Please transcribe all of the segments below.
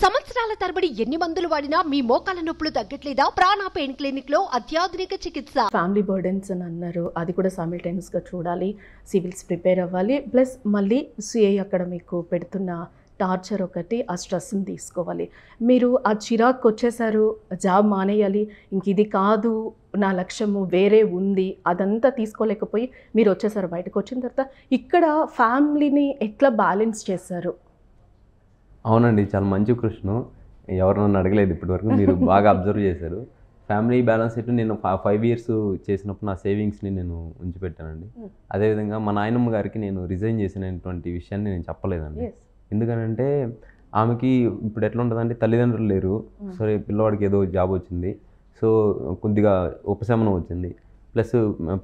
సంవత్సరాల తరబడి ఎన్ని మందులు వాడినా మీ మోకాల నొప్పులు తగ్గట్లేదా ప్రాణ పెయిన్ క్లినిక్ లో అత్యాధునిక చికిత్స ఫ్యామిలీ బర్డెన్స్ అని అన్నారు అది కూడా టైమ్స్ గా చూడాలి సివిల్స్ ప్రిపేర్ అవ్వాలి ప్లస్ మళ్ళీ సిఐ అక్కడ మీకు పెడుతున్న టార్చర్ ఒకటి ఆ స్ట్రెస్ని తీసుకోవాలి మీరు ఆ చిరాకు వచ్చేసారు జాబ్ మానేయాలి ఇంక ఇది కాదు నా లక్ష్యము వేరే ఉంది అదంతా తీసుకోలేకపోయి మీరు వచ్చేసారు బయటకు వచ్చిన తర్వాత ఇక్కడ ఫ్యామిలీని ఎట్లా బ్యాలెన్స్ చేశారు అవునండి చాలా మంచి కృష్ణ ఎవరు నన్ను అడగలేదు ఇప్పటివరకు మీరు బాగా అబ్జర్వ్ చేశారు ఫ్యామిలీ బ్యాలెన్స్ షీట్ నేను ఫైవ్ ఇయర్స్ చేసినప్పుడు నా సేవింగ్స్ని నేను ఉంచిపెట్టానండి hmm. అదేవిధంగా మా నాయనమ్మ గారికి నేను రిజైన్ చేసినటువంటి విషయాన్ని నేను చెప్పలేదండి ఎందుకనంటే ఆమెకి ఇప్పుడు ఎట్లా ఉంటుందంటే తల్లిదండ్రులు లేరు hmm. సరే పిల్లవాడికి ఏదో జాబ్ వచ్చింది సో కొద్దిగా ఉపశమనం వచ్చింది ప్లస్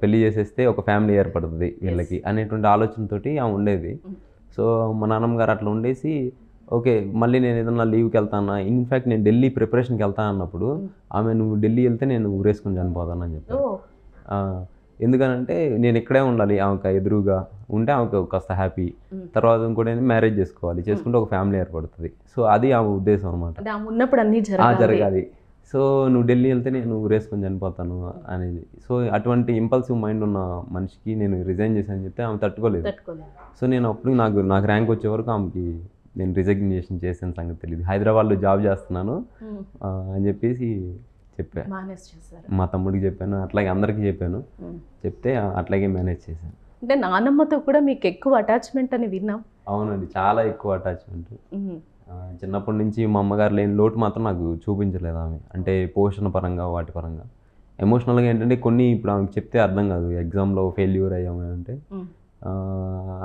పెళ్లి చేసేస్తే ఒక ఫ్యామిలీ ఏర్పడుతుంది వీళ్ళకి అనేటువంటి ఆలోచనతోటి ఆమె ఉండేది hmm. సో మా నాన్నమ్మ గారు అట్లా ఉండేసి ఓకే మళ్ళీ నేను ఏదన్నా లీవ్కి వెళ్తానా ఇన్ఫ్యాక్ట్ నేను ఢిల్లీ ప్రిపరేషన్కి వెళ్తాను అన్నప్పుడు ఆమె నువ్వు ఢిల్లీ వెళ్తే నేను ఊరేసుకుని చనిపోతాను అని చెప్పాను ఎందుకనంటే నేను ఇక్కడే ఉండాలి ఆమెకు ఎదురుగా ఉంటే ఆమెకు కాస్త హ్యాపీ తర్వాత ఇంకోటి మ్యారేజ్ చేసుకోవాలి చేసుకుంటే ఒక ఫ్యామిలీ ఏర్పడుతుంది సో అది ఆమె ఉద్దేశం అనమాట ఉన్నప్పుడు అన్ని జరగాలి సో నువ్వు ఢిల్లీ వెళ్తే నేను ఊరేసుకొని చనిపోతాను అనేది సో అటువంటి ఇంపల్సివ్ మైండ్ ఉన్న మనిషికి నేను రిజైన్ చేశాను చెప్తే ఆమె తట్టుకోలేదు సో నేను అప్పుడు నాకు నాకు ర్యాంక్ వచ్చే వరకు ఆమెకి నేను రిజగ్నేషన్ చేసిన సంగతి తెలియదు హైదరాబాద్లో జాబ్ చేస్తున్నాను అని చెప్పేసి చెప్పాను మా తమ్ముడికి చెప్పాను అట్లాగే అందరికీ చెప్పాను చెప్తే అట్లాగే మేనేజ్ చేశాను అంటే నానమ్మతో కూడా మీకు ఎక్కువ అటాచ్మెంట్ అని విన్నాం అవునండి చాలా ఎక్కువ అటాచ్మెంట్ చిన్నప్పటి నుంచి మా అమ్మగారు లేని లోటు మాత్రం నాకు చూపించలేదు ఆమె అంటే పోషణ పరంగా వాటి పరంగా ఎమోషనల్గా ఏంటంటే కొన్ని ఇప్పుడు ఆమెకి చెప్తే అర్థం కాదు ఎగ్జామ్లో ఫెయిల్యూర్ అయ్యాము అంటే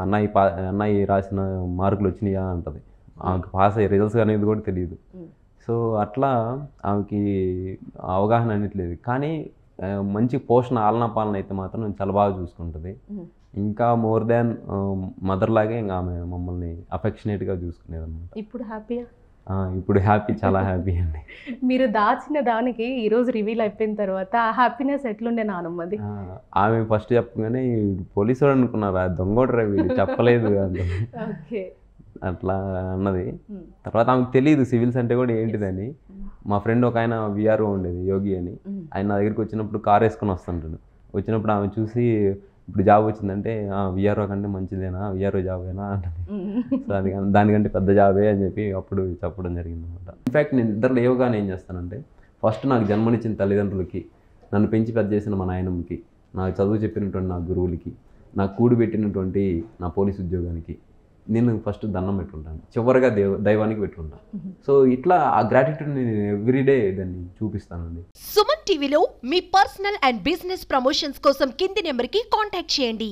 అన్నయ్య పా అన్నయ్య రాసిన మార్కులు వచ్చినాయా అంటది ఆమెకి పాస్ అయ్యే రిజల్ట్స్ అనేది కూడా తెలియదు సో అట్లా ఆమెకి అవగాహన అనట్లేదు కానీ మంచి పోషణ ఆలన పాలన అయితే మాత్రం చాలా బాగా చూసుకుంటుంది ఇంకా మోర్ దాన్ మదర్ లాగే ఇంకా ఆమె మమ్మల్ని అఫెక్షనేట్గా చూసుకునేది అనమాట ఇప్పుడు హ్యాపీయా ఇప్పుడు హ్యాపీ చాలా హ్యాపీ అండి మీరు దాచిన దానికి ఈరోజు రివీల్ అయిపోయిన తర్వాత ఆ హ్యాపీనెస్ ఎట్లుండే నానమ్మది ఆమె ఫస్ట్ చెప్పగానే పోలీసు వాడు అనుకున్నారు ఆ వీళ్ళు చెప్పలేదు అట్లా అన్నది hmm. తర్వాత ఆమెకు తెలియదు సివిల్స్ అంటే కూడా ఏంటిదని hmm. మా ఫ్రెండ్ ఒక ఆయన విఆర్ఓ ఉండేది యోగి అని hmm. ఆయన నా దగ్గరికి వచ్చినప్పుడు కార్ వేసుకుని వస్తుంటాడు వచ్చినప్పుడు ఆమె చూసి ఇప్పుడు జాబ్ వచ్చిందంటే విఆర్ఓ కంటే మంచిదేనా విఆర్ఓ జాబ్ అయినా అంటది దానికంటే పెద్ద జాబే అని చెప్పి అప్పుడు చెప్పడం జరిగింది అనమాట ఇన్ఫ్యాక్ట్ నేను ఇద్దరు లేవుగానే ఏం చేస్తానంటే ఫస్ట్ నాకు జన్మనిచ్చిన తల్లిదండ్రులకి నన్ను పెంచి పెద్ద చేసిన మా నాయనమ్మకి నాకు చదువు చెప్పినటువంటి నా గురువులకి నాకు కూడు పెట్టినటువంటి నా పోలీస్ ఉద్యోగానికి నేను ఫస్ట్ దండం పెట్టుకుంటాను చివరిగా దేవ దైవానికి పెట్టుకుంటాను సో ఇట్లా ఆ గ్రాటిట్యూడ్ నేను ఎవ్రీడే దాన్ని చూపిస్తానండి సుమన్ టీవీలో మీ పర్సనల్ అండ్ బిజినెస్ ప్రమోషన్స్ కోసం కింది నెంబర్కి కాంటాక్ట్ చేయండి